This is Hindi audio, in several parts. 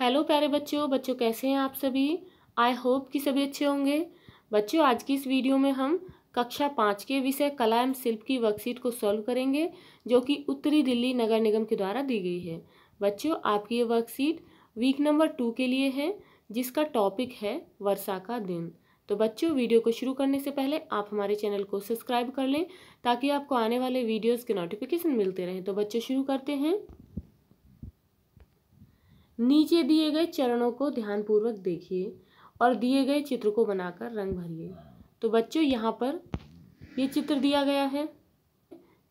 हेलो प्यारे बच्चों बच्चों कैसे हैं आप सभी आई होप कि सभी अच्छे होंगे बच्चों आज की इस वीडियो में हम कक्षा पाँच के विषय कला एवं शिल्प की वर्कशीट को सॉल्व करेंगे जो कि उत्तरी दिल्ली नगर निगम के द्वारा दी गई है बच्चों आपकी ये वर्कशीट वीक नंबर टू के लिए है जिसका टॉपिक है वर्षा का दिन तो बच्चों वीडियो को शुरू करने से पहले आप हमारे चैनल को सब्सक्राइब कर लें ताकि आपको आने वाले वीडियोज़ के नोटिफिकेशन मिलते रहें तो बच्चों शुरू करते हैं नीचे दिए गए चरणों को ध्यानपूर्वक देखिए और दिए गए चित्र को बनाकर रंग भरिए तो बच्चों यहाँ पर ये चित्र दिया गया है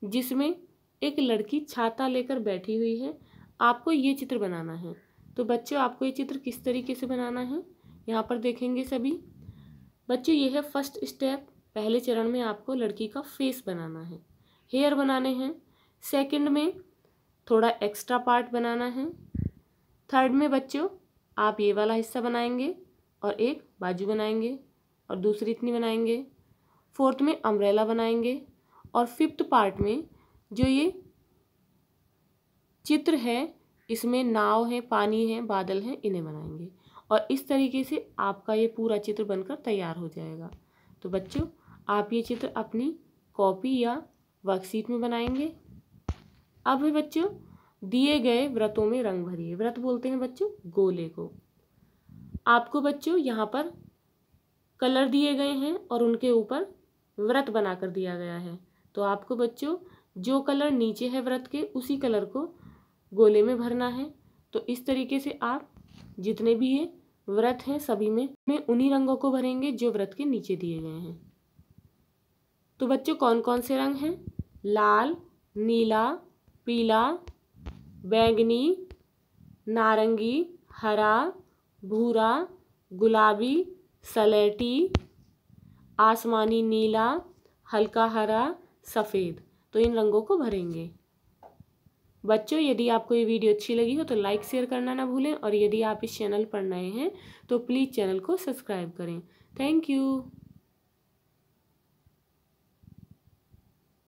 जिसमें एक लड़की छाता लेकर बैठी हुई है आपको ये चित्र बनाना है तो बच्चों आपको ये चित्र किस तरीके से बनाना है यहाँ पर देखेंगे सभी बच्चों ये है फर्स्ट स्टेप पहले चरण में आपको लड़की का फेस बनाना है हेयर बनाने हैं सेकंड में थोड़ा एक्स्ट्रा पार्ट बनाना है थर्ड में बच्चों आप ये वाला हिस्सा बनाएंगे और एक बाजू बनाएंगे और दूसरी इतनी बनाएंगे फोर्थ में अम्ब्रेला बनाएंगे और फिफ्थ पार्ट में जो ये चित्र है इसमें नाव है पानी है बादल हैं इन्हें बनाएंगे और इस तरीके से आपका ये पूरा चित्र बनकर तैयार हो जाएगा तो बच्चों आप ये चित्र अपनी कॉपी या वर्कशीट में बनाएंगे अब बच्चों दिए गए व्रतों में रंग भरिए व्रत बोलते हैं बच्चों गोले को आपको बच्चों यहाँ पर कलर दिए गए हैं और उनके ऊपर व्रत बनाकर दिया गया है तो आपको बच्चों जो कलर नीचे है व्रत के उसी कलर को गोले में भरना है तो इस तरीके से आप जितने भी ये व्रत हैं सभी में में उन्हीं रंगों को भरेंगे जो व्रत के नीचे दिए गए हैं तो बच्चों कौन कौन से रंग हैं लाल नीला पीला बैंगनी नारंगी हरा भूरा गुलाबी सलेटी आसमानी नीला हल्का हरा सफ़ेद तो इन रंगों को भरेंगे बच्चों यदि आपको ये वीडियो अच्छी लगी हो तो लाइक शेयर करना ना भूलें और यदि आप इस चैनल पर नए हैं तो प्लीज़ चैनल को सब्सक्राइब करें थैंक यू